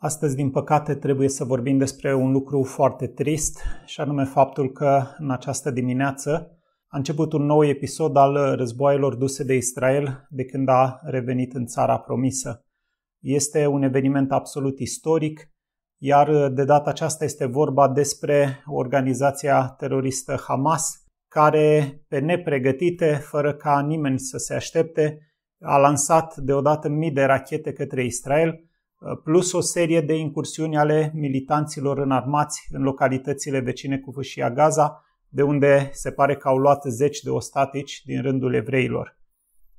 Astăzi, din păcate, trebuie să vorbim despre un lucru foarte trist, și anume faptul că în această dimineață a început un nou episod al războaielor duse de Israel de când a revenit în țara promisă. Este un eveniment absolut istoric, iar de data aceasta este vorba despre organizația teroristă Hamas, care, pe nepregătite, fără ca nimeni să se aștepte, a lansat deodată mii de rachete către Israel – plus o serie de incursiuni ale militanților înarmați în localitățile vecine cu fâșia Gaza, de unde se pare că au luat zeci de ostatici din rândul evreilor.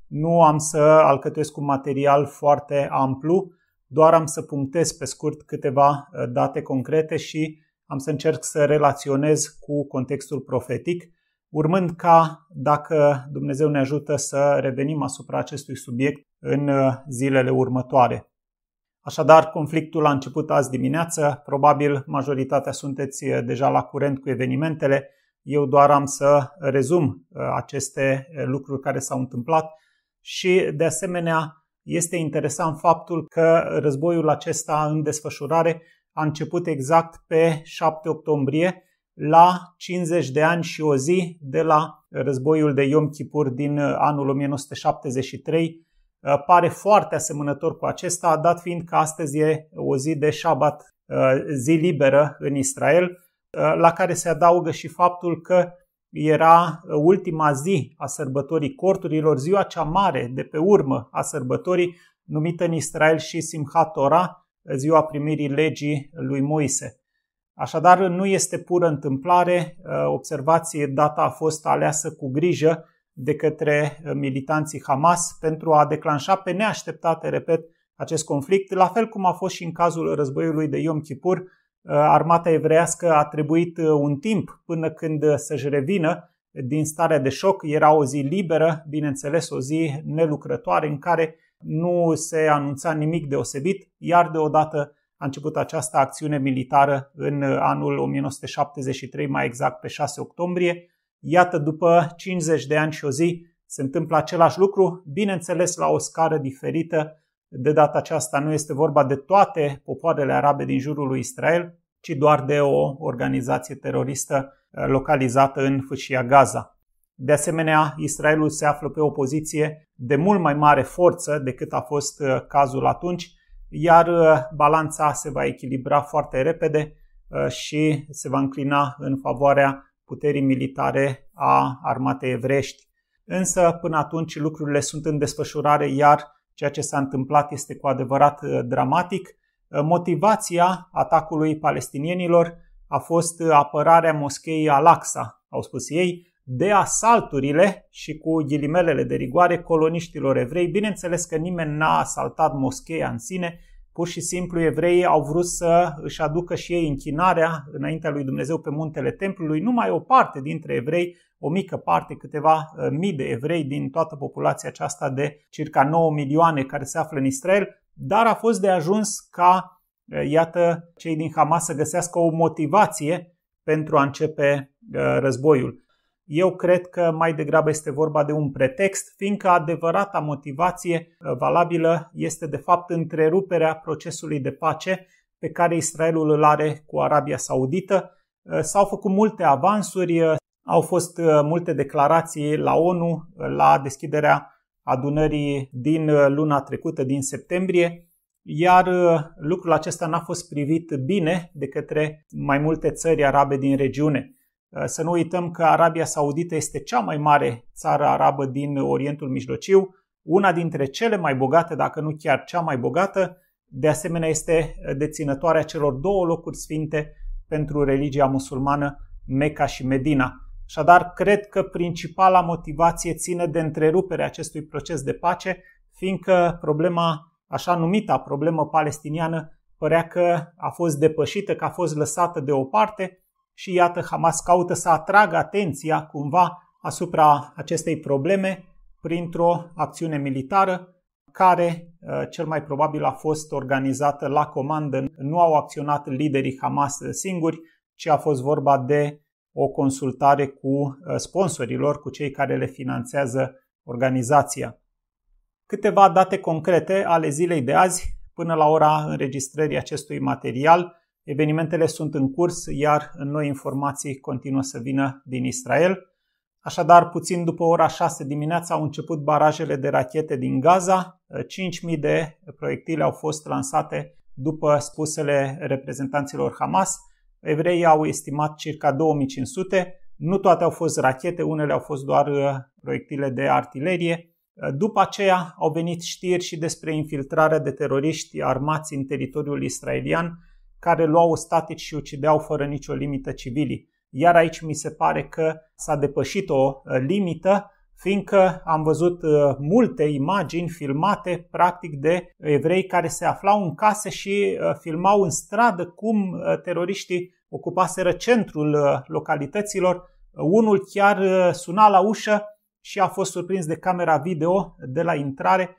Nu am să alcătuiesc un material foarte amplu, doar am să punctez pe scurt câteva uh, date concrete și am să încerc să relaționez cu contextul profetic, urmând ca, dacă Dumnezeu ne ajută, să revenim asupra acestui subiect în uh, zilele următoare. Așadar, conflictul a început azi dimineață, probabil majoritatea sunteți eh, deja la curent cu evenimentele, eu doar am să rezum eh, aceste eh, lucruri care s-au întâmplat și, de asemenea, este interesant faptul că războiul acesta în desfășurare a început exact pe 7 octombrie, la 50 de ani și o zi de la războiul de Yom Kippur din anul 1973, Uh, pare foarte asemănător cu acesta, dat fiind că astăzi e o zi de șabat, uh, zi liberă în Israel, uh, la care se adaugă și faptul că era ultima zi a sărbătorii corturilor, ziua cea mare de pe urmă a sărbătorii, numită în Israel și Simchat Torah, ziua primirii legii lui Moise. Așadar, nu este pură întâmplare, observație, data a fost aleasă cu grijă, de către uh, militanții Hamas pentru a declanșa pe neașteptate, repet, acest conflict, la fel cum a fost și în cazul războiului de Yom Kippur, uh, armata evreiască a trebuit uh, un timp până când să-și revină din starea de șoc. Era o zi liberă, bineînțeles o zi nelucrătoare în care nu se anunța nimic deosebit, iar deodată a început această acțiune militară în anul 1973, mai exact pe 6 octombrie, Iată, după 50 de ani și o zi, se întâmplă același lucru, bineînțeles la o scară diferită. De data aceasta nu este vorba de toate popoarele arabe din jurul lui Israel, ci doar de o organizație teroristă eh, localizată în fâșia Gaza. De asemenea, Israelul se află pe o poziție de mult mai mare forță decât a fost eh, cazul atunci, iar eh, balanța se va echilibra foarte repede și se va înclina în favoarea puterii militare a armatei evrești. Însă, până atunci, lucrurile sunt în desfășurare, iar ceea ce s-a întâmplat este cu adevărat uh, dramatic. Uh, motivația atacului palestinienilor a fost uh, apărarea moscheii Al-Aqsa, au spus ei, de asalturile și cu ghilimelele de rigoare coloniștilor evrei. Bineînțeles că nimeni n-a asaltat moscheia în sine, Pur și simplu evreii au vrut să își aducă și ei închinarea înaintea lui Dumnezeu pe muntele templului. Numai o parte dintre evrei, o mică parte, câteva uh, mii de evrei din toată populația aceasta de circa 9 milioane care se află în Israel, dar a fost de ajuns ca, uh, iată, cei din Hamas să găsească o motivație pentru a începe uh, războiul. Eu cred că mai degrabă este vorba de un pretext, fiindcă adevărata motivație uh, valabilă este de fapt întreruperea procesului de pace pe care Israelul îl are cu Arabia Saudită. Uh, s-au făcut multe avansuri, uh, au fost multe declarații la ONU la deschiderea adunării din luna trecută, din septembrie, iar lucrul acesta n-a fost privit bine de către mai multe țări arabe din regiune. Uh, să nu uităm că Arabia Saudită este cea mai mare țară arabă din Orientul Mijlociu, una dintre cele mai bogate, dacă nu chiar cea mai bogată. De asemenea, este deținătoarea celor două locuri sfinte pentru religia musulmană, Mecca și Medina. Așadar, cred că principala motivație ține de întreruperea acestui proces de pace, fiindcă problema, așa numita problemă palestiniană, părea că a fost depășită, că a fost lăsată deoparte și iată Hamas caută să atragă atenția cumva asupra acestei probleme printr-o acțiune militară care uh, cel mai probabil a fost organizată la comandă. Nu au acționat liderii Hamas singuri, ci a fost vorba de o consultare cu uh, sponsorilor, cu cei care le finanțează organizația. Câteva date concrete ale zilei de azi, până la ora înregistrării acestui material, Evenimentele sunt în curs, iar noi informații continuă să vină din Israel. Așadar, puțin după ora 6 dimineața au început barajele de rachete din Gaza. 5.000 de proiectile au fost lansate după spusele reprezentanților Hamas. Evreii au estimat circa 2500. Nu toate au fost rachete, unele au fost doar uh, proiectile de artilerie. După aceea au venit știri și despre infiltrarea de teroriști armați în teritoriul israelian, care luau statici și ucideau fără nicio limită civilii. Iar aici mi se pare că s-a depășit o limită, fiindcă am văzut multe imagini filmate practic de evrei care se aflau în case și filmau în stradă cum teroriștii ocupaseră centrul localităților. Unul chiar suna la ușă și a fost surprins de camera video de la intrare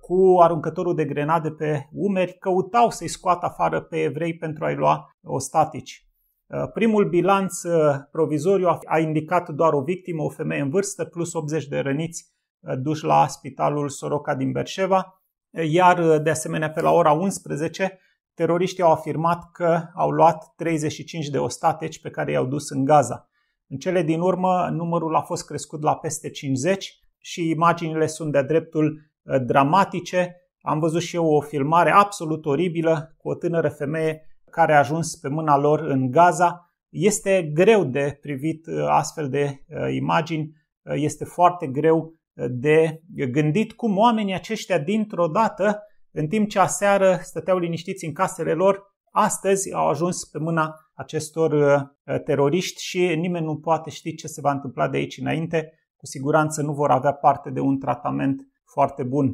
cu aruncătorul de grenade pe umeri, căutau să-i scoată afară pe evrei pentru a-i lua ostatici. Uh, primul bilanț uh, provizoriu a indicat doar o victimă, o femeie în vârstă, plus 80 de răniți uh, duși la spitalul Soroca din Berșeva, iar de asemenea pe la ora 11 teroriștii au afirmat că au luat 35 de ostateci pe care i-au dus în Gaza. În cele din urmă, numărul a fost crescut la peste 50 și imaginile sunt de dreptul Eh, dramatice. Am văzut și eu o filmare absolut oribilă cu o tânără femeie care a ajuns pe mâna lor în Gaza. Este greu de privit eh, astfel de eh, imagini, este foarte greu de gândit cum oamenii aceștia dintr-o dată, în timp ce aseară stăteau liniștiți în casele lor, astăzi au ajuns pe mâna acestor teroriști și nimeni nu poate ști ce se va întâmpla de aici înainte. Cu siguranță nu vor avea parte de un tratament foarte bun.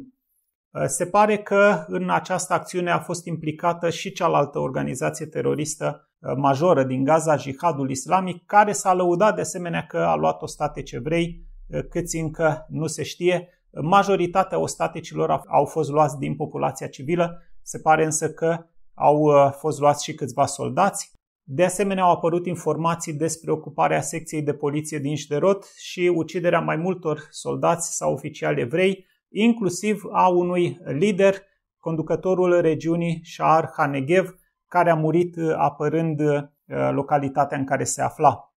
Uh, se pare că în această acțiune a fost implicată și cealaltă organizație teroristă uh, majoră din Gaza, Jihadul Islamic, care s-a lăudat de asemenea că a luat ostateci evrei, uh, câți încă nu se știe. Majoritatea ostatecilor au fost luați din populația civilă, se pare însă că au fost luați și câțiva soldați. De asemenea, au apărut informații despre ocuparea secției de poliție din Șderot și uciderea mai multor soldați sau oficiali evrei, inclusiv a unui lider, conducătorul regiunii Shahar Hanegev, care a murit uh, apărând uh, localitatea în care se afla.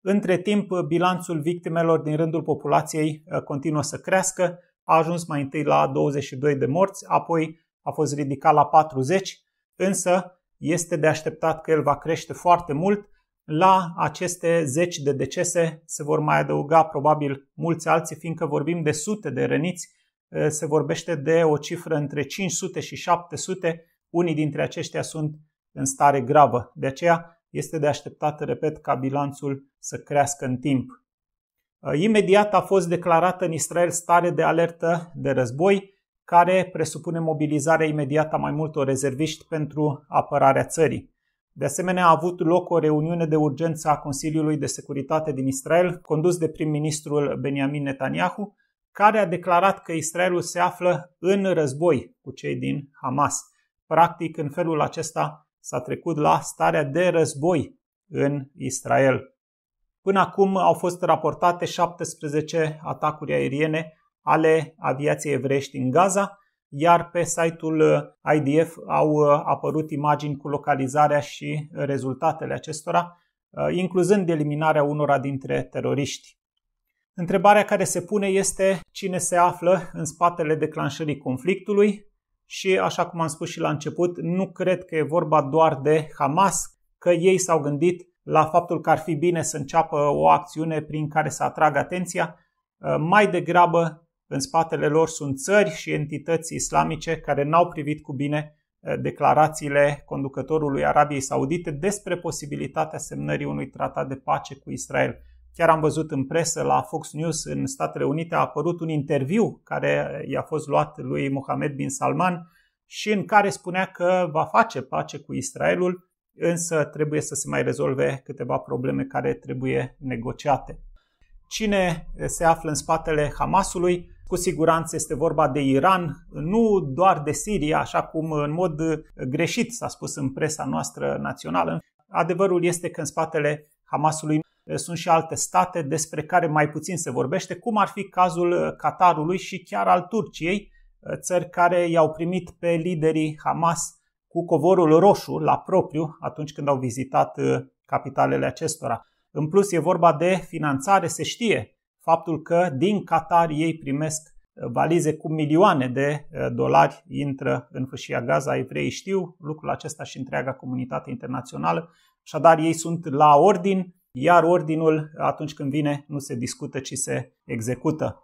Între timp, uh, bilanțul victimelor din rândul populației continuă să crească, a ajuns mai întâi la 22 de morți, apoi a fost ridicat la 40, însă este de așteptat că el va crește foarte mult. La aceste zeci de decese se vor mai adăuga probabil mulți alții, fiindcă vorbim de sute de răniți Eh, se vorbește de o cifră între 500 și 700. Unii dintre aceștia sunt în stare gravă. De aceea este de așteptat, repet, ca bilanțul să crească în timp. Eh, imediat a fost declarată în Israel stare de alertă de război, care presupune mobilizarea imediată a mai multor rezerviști pentru apărarea țării. De asemenea, a avut loc o reuniune de urgență a Consiliului de Securitate din Israel, condus de prim-ministrul Benjamin Netanyahu, care a declarat că Israelul se află în război cu cei din Hamas. Practic, în felul acesta s-a trecut la starea de război în Israel. Până acum au fost raportate 17 atacuri aeriene ale aviației evrești în Gaza, iar pe site-ul IDF au uh, apărut imagini cu localizarea și rezultatele acestora, uh, incluzând eliminarea unora dintre teroriști. Întrebarea care se pune este cine se află în spatele declanșării conflictului și, așa cum am spus și la început, nu cred că e vorba doar de Hamas, că ei s-au gândit la faptul că ar fi bine să înceapă o acțiune prin care să atragă atenția. Uh, mai degrabă, în spatele lor sunt țări și entități islamice care n-au privit cu bine uh, declarațiile conducătorului Arabiei Saudite despre posibilitatea semnării unui tratat de pace cu Israel. Chiar am văzut în presă la Fox News în Statele Unite a apărut un interviu care i-a fost luat lui Mohamed bin Salman și în care spunea că va face pace cu Israelul, însă trebuie să se mai rezolve câteva probleme care trebuie negociate. Cine se află în spatele Hamasului? Cu siguranță este vorba de Iran, nu doar de Siria, așa cum în mod greșit s-a spus în presa noastră națională. Adevărul este că în spatele Hamasului. Sunt și alte state despre care mai puțin se vorbește, cum ar fi cazul Qatarului și chiar al Turciei, țări care i-au primit pe liderii Hamas cu covorul roșu la propriu atunci când au vizitat capitalele acestora. În plus, e vorba de finanțare, se știe faptul că din Qatar ei primesc valize cu milioane de dolari intră în fâșia Gaza, evreii știu lucrul acesta și întreaga comunitate internațională Așadar, ei sunt la ordin, iar ordinul, atunci când vine, nu se discută, ci se execută.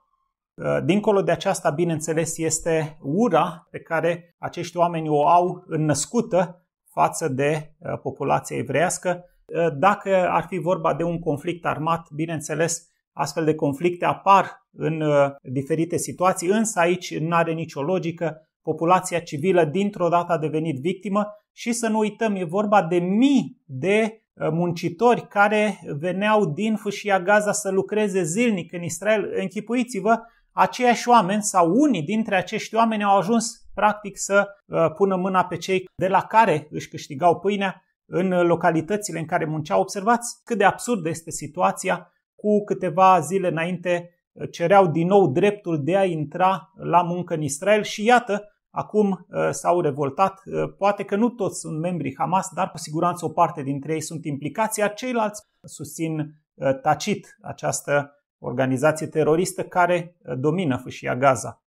Uh, dincolo de aceasta, bineînțeles, este ura pe care acești oameni o au înnăscută față de uh, populația evrească. Uh, dacă ar fi vorba de un conflict armat, bineînțeles, astfel de conflicte apar în diferite situații, însă aici nu are nicio logică. Populația civilă dintr-o dată a devenit victimă și să nu uităm, e vorba de mii de uh, muncitori care veneau din fâșia Gaza să lucreze zilnic în Israel. Închipuiți-vă, aceiași oameni sau unii dintre acești oameni au ajuns practic să uh, pună mâna pe cei de la care își câștigau pâinea în localitățile în care munceau. Observați cât de absurdă este situația. Cu câteva zile înainte cereau din nou dreptul de a intra la muncă în Israel și iată, acum uh, s-au revoltat. Uh, poate că nu toți sunt membrii Hamas, dar cu siguranță o parte dintre ei sunt implicați, iar ceilalți susțin uh, tacit această organizație teroristă care domină fâșia Gaza.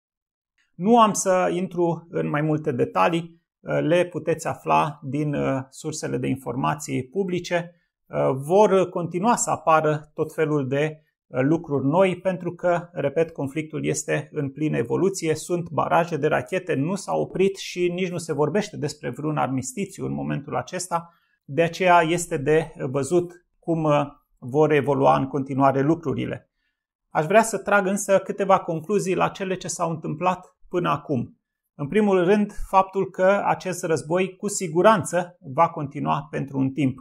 Nu am să intru în mai multe detalii, le puteți afla din sursele de informații publice. Vor continua să apară tot felul de lucruri noi, pentru că, repet, conflictul este în plină evoluție, sunt baraje de rachete, nu s-a oprit și nici nu se vorbește despre vreun armistițiu în momentul acesta, de aceea este de văzut cum uh, vor evolua în continuare lucrurile. Aș vrea să trag însă câteva concluzii la cele ce s-au întâmplat până acum. În primul rând, faptul că acest război cu siguranță va continua pentru un timp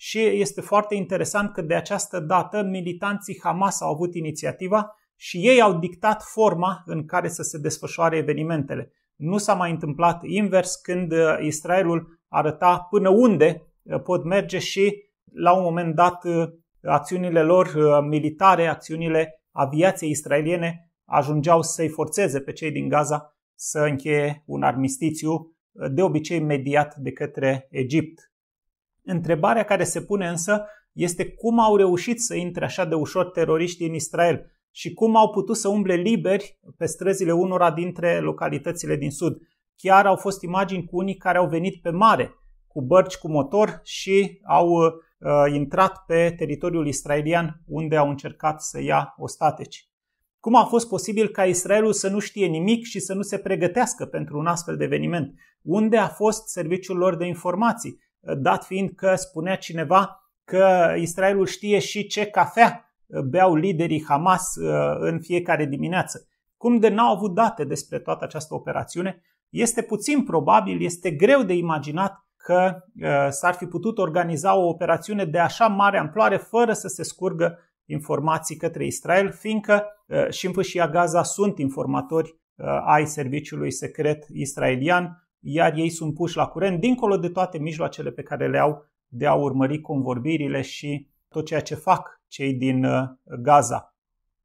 și este foarte interesant că de această dată militanții Hamas au avut inițiativa și ei au dictat forma în care să se desfășoare evenimentele. Nu s-a mai întâmplat invers când uh, Israelul arăta până unde uh, pot merge și la un moment dat uh, acțiunile lor militare, acțiunile aviației israeliene ajungeau să-i forțeze pe cei din Gaza să încheie un armistițiu, de obicei mediat de către Egipt. Întrebarea care se pune însă este cum au reușit să intre așa de ușor teroriștii în Israel și cum au putut să umble liberi pe străzile unora dintre localitățile din sud. Chiar au fost imagini cu unii care au venit pe mare, cu bărci cu motor și au uh, intrat pe teritoriul israelian unde au încercat să ia ostateci. Cum a fost posibil ca Israelul să nu știe nimic și să nu se pregătească pentru un astfel de eveniment? Unde a fost serviciul lor de informații? dat fiind că spunea cineva că Israelul știe și ce cafea beau liderii Hamas uh, în fiecare dimineață. Cum de n-au avut date despre toată această operațiune, este puțin probabil, este greu de imaginat că uh, s-ar fi putut organiza o operațiune de așa mare amploare fără să se scurgă informații către Israel, fiindcă uh, și în Gaza sunt informatori ai serviciului secret israelian, iar ei sunt puși la curent, dincolo de toate mijloacele pe care le au de a urmări convorbirile și tot ceea ce fac cei din uh, Gaza.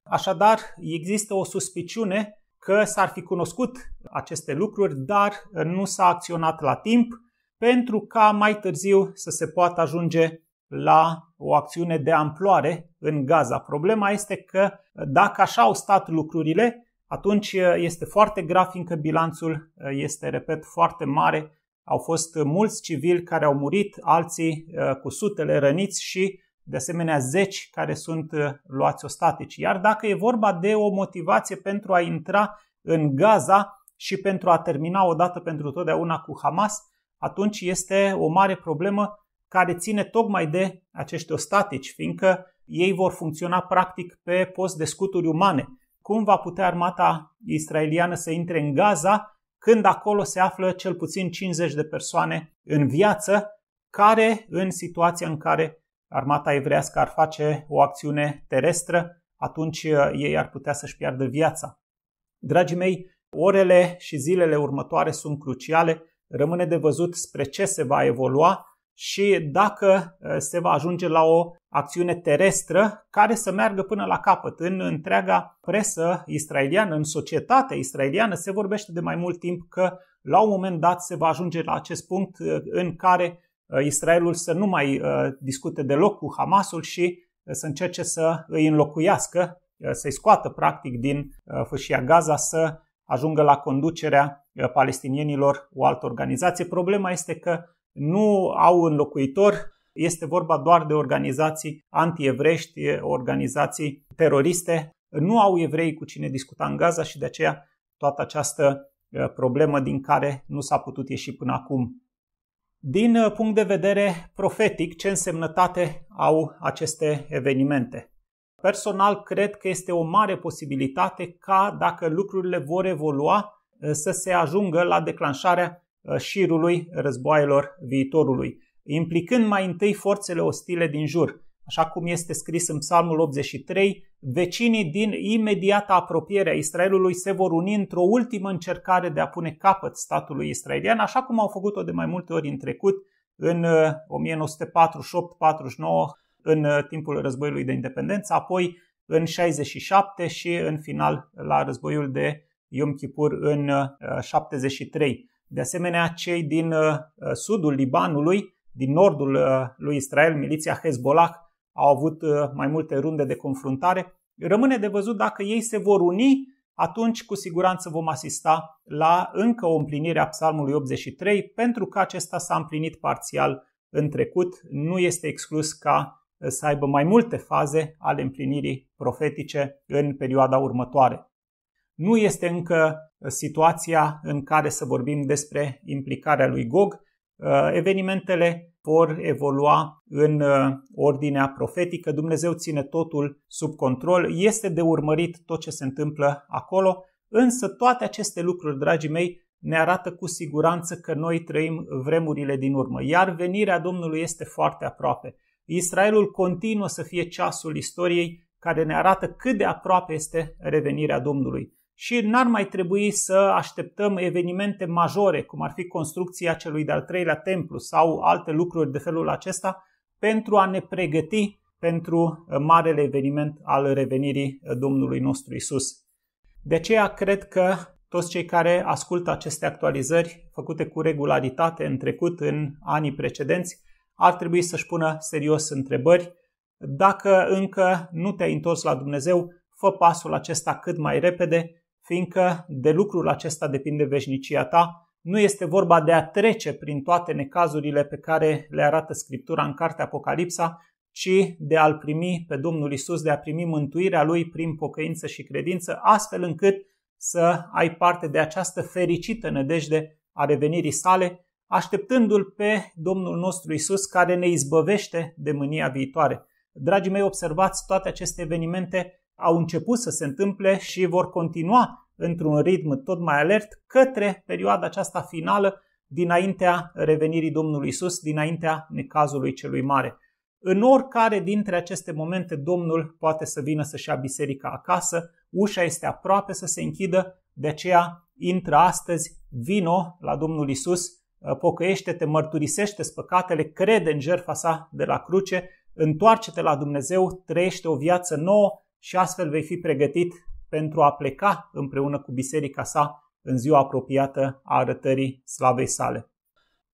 Așadar, există o suspiciune că s-ar fi cunoscut aceste lucruri, dar uh, nu s-a acționat la timp pentru ca mai târziu să se poată ajunge la o acțiune de amploare în Gaza. Problema este că uh, dacă așa au stat lucrurile, atunci este foarte grav, fiindcă bilanțul este, repet, foarte mare. Au fost mulți civili care au murit, alții cu sutele răniți și, de asemenea, zeci care sunt luați ostatici. Iar dacă e vorba de o motivație pentru a intra în Gaza și pentru a termina odată pentru totdeauna cu Hamas, atunci este o mare problemă care ține tocmai de acești ostatici, fiindcă ei vor funcționa practic pe post de scuturi umane cum va putea armata israeliană să intre în Gaza când acolo se află cel puțin 50 de persoane în viață, care în situația în care armata evrească ar face o acțiune terestră, atunci uh, ei ar putea să-și piardă viața. Dragii mei, orele și zilele următoare sunt cruciale, rămâne de văzut spre ce se va evolua, și dacă uh, se va ajunge la o acțiune terestră care să meargă până la capăt. În întreaga presă israeliană, în societatea israeliană, se vorbește de mai mult timp că la un moment dat se va ajunge la acest punct uh, în care uh, Israelul să nu mai discute deloc cu Hamasul și să încerce să îi înlocuiască, să-i scoată practic din fâșia Gaza, să ajungă la conducerea palestinienilor o altă organizație. Problema este că nu au înlocuitor. Este vorba doar de organizații antievrești, organizații teroriste. Nu au evrei cu cine discuta în Gaza și de aceea toată această uh, problemă din care nu s-a putut ieși până acum. Din uh, punct de vedere profetic, ce însemnătate au aceste evenimente? Personal, cred că este o mare posibilitate ca, dacă lucrurile vor evolua, uh, să se ajungă la declanșarea Uh, șirului războaielor viitorului, implicând mai întâi forțele ostile din jur, așa cum este scris în Psalmul 83, vecinii din imediata apropiere a Israelului se vor uni într-o ultimă încercare de a pune capăt statului israelian, așa cum au făcut-o de mai multe ori în trecut, în 1948-49, uh, în uh, timpul războiului de independență, apoi în 67 și în final la războiul de Yom Kippur în 73. De asemenea, cei din uh, uh, sudul Libanului, din nordul uh, lui Israel, miliția Hezbollah, au avut mai multe runde de confruntare. Rămâne de văzut dacă ei se vor uni, atunci cu siguranță vom asista la încă o împlinire a Psalmului 83, pentru că acesta s-a împlinit parțial în trecut. Nu este exclus ca să aibă mai multe faze ale împlinirii profetice în perioada următoare. Nu este încă uh, situația în care să vorbim despre implicarea lui Gog. Uh, evenimentele vor evolua în uh, ordinea profetică. Dumnezeu ține totul sub control. Este de urmărit tot ce se întâmplă acolo. Însă toate aceste lucruri, dragii mei, ne arată cu siguranță că noi trăim vremurile din urmă, iar venirea Domnului este foarte aproape. Israelul continuă să fie ceasul istoriei care ne arată cât de aproape este revenirea Domnului și n-ar mai trebui să așteptăm evenimente majore, cum ar fi construcția celui de-al treilea templu sau alte lucruri de felul acesta, pentru a ne pregăti pentru uh, marele eveniment al revenirii uh, Domnului nostru Isus. De aceea cred că toți cei care ascultă aceste actualizări făcute cu regularitate în trecut, în anii precedenți, ar trebui să-și pună serios întrebări. Dacă încă nu te-ai întors la Dumnezeu, fă pasul acesta cât mai repede fiindcă de lucrul acesta depinde veșnicia ta, nu este vorba de a trece prin toate necazurile pe care le arată Scriptura în cartea Apocalipsa, ci de a-L primi pe Domnul Isus, de a primi mântuirea Lui prin pocăință și credință, astfel încât să ai parte de această fericită nădejde a revenirii sale, așteptându-L pe Domnul nostru Isus, care ne izbăvește de mânia viitoare. Dragii mei, observați toate aceste evenimente au început să se întâmple și vor continua într-un ritm tot mai alert către perioada aceasta finală dinaintea revenirii Domnului Isus, dinaintea necazului celui mare. În oricare dintre aceste momente, Domnul poate să vină să-și ia biserica acasă, ușa este aproape să se închidă, de aceea intră astăzi, vino la Domnul Isus, pocăiește-te, mărturisește păcatele, crede în jertfa sa de la cruce, întoarce-te la Dumnezeu, trăiește o viață nouă, și astfel vei fi pregătit pentru a pleca împreună cu biserica sa în ziua apropiată a arătării slavei sale.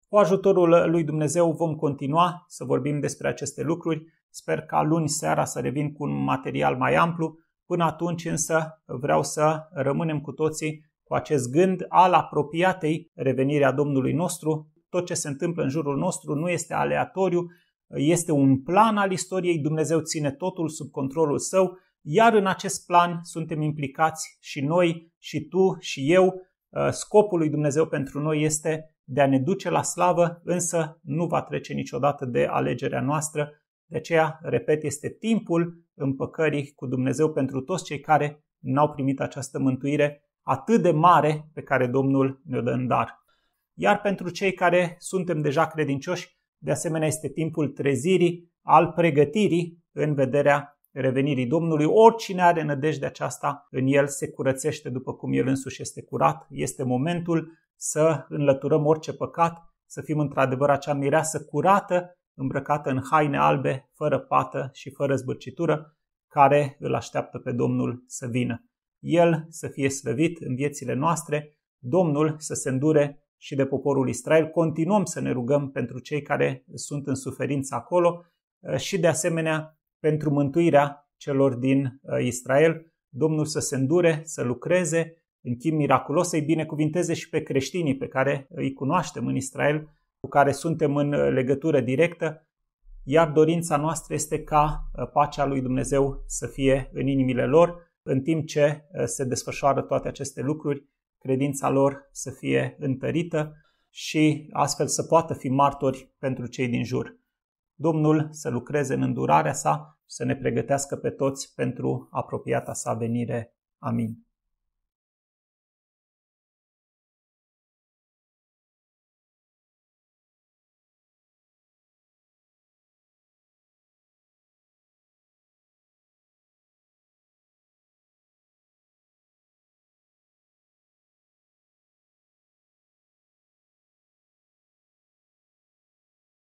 Cu ajutorul lui Dumnezeu vom continua să vorbim despre aceste lucruri. Sper ca luni seara să revin cu un material mai amplu. Până atunci însă vreau să rămânem cu toții cu acest gând al apropiatei revenirea Domnului nostru. Tot ce se întâmplă în jurul nostru nu este aleatoriu, este un plan al istoriei, Dumnezeu ține totul sub controlul său iar în acest plan suntem implicați și noi, și tu, și eu. Uh, scopul lui Dumnezeu pentru noi este de a ne duce la slavă, însă nu va trece niciodată de alegerea noastră. De aceea, repet, este timpul împăcării cu Dumnezeu pentru toți cei care n-au primit această mântuire atât de mare pe care Domnul ne-o dă în dar. Iar pentru cei care suntem deja credincioși, de asemenea este timpul trezirii, al pregătirii în vederea revenirii Domnului, oricine are nădejde aceasta în el se curățește după cum el însuși este curat. Este momentul să înlăturăm orice păcat, să fim într-adevăr acea mireasă curată, îmbrăcată în haine albe, fără pată și fără zbârcitură, care îl așteaptă pe Domnul să vină. El să fie slăvit în viețile noastre, Domnul să se îndure și de poporul Israel. Continuăm să ne rugăm pentru cei care sunt în suferință acolo și de asemenea pentru mântuirea celor din uh, Israel. Domnul să se îndure, să lucreze în chip miraculos, să-i binecuvinteze și pe creștinii pe care uh, îi cunoaștem în Israel, cu care suntem în uh, legătură directă, iar dorința noastră este ca pacea lui Dumnezeu să fie în inimile lor, în timp ce se desfășoară toate aceste lucruri, credința lor să fie întărită și astfel să poată fi martori pentru cei din jur. Domnul să lucreze în îndurarea sa și să ne pregătească pe toți pentru apropiata sa venire. Amin.